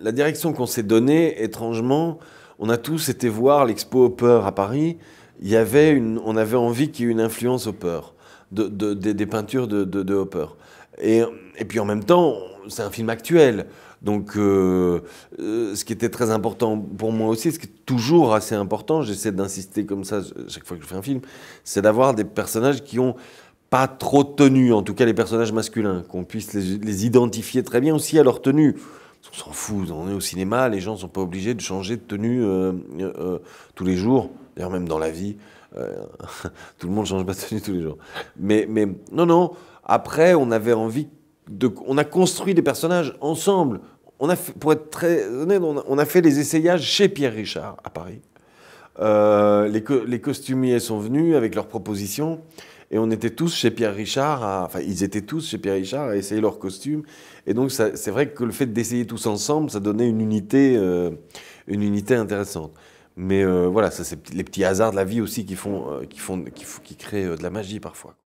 la direction qu'on s'est donnée, étrangement, on a tous été voir l'expo Hopper à Paris. Il y avait une, on avait envie qu'il y ait une influence Hopper, de, de, des, peintures de, de, Hopper. Et, et, puis en même temps, c'est un film actuel. Donc, euh, euh, ce qui était très important pour moi aussi, ce qui est toujours assez important, j'essaie d'insister comme ça chaque fois que je fais un film, c'est d'avoir des personnages qui ont pas trop de tenue, en tout cas les personnages masculins, qu'on puisse les, identifier très bien aussi à leur tenue. On s'en fout, on est au cinéma, les gens ne sont pas obligés de changer de tenue euh, euh, euh, tous les jours, d'ailleurs même dans la vie. tout le monde change pas de tenue tous les jours. Mais, mais non, non, après, on avait envie de... On a construit des personnages ensemble. On a pour être très honnête, on a, fait les essayages chez Pierre Richard à Paris. les, costumiers sont venus avec leurs propositions et on était tous chez Pierre Richard, enfin ils étaient tous chez Pierre Richard à essayer leurs costumes. Et donc c'est vrai que le fait d'essayer tous ensemble, ça donnait une unité, euh, une unité intéressante. Mais euh, voilà, ça c'est les petits hasards de la vie aussi qui, font, euh, qui, font, qui créent de la magie parfois.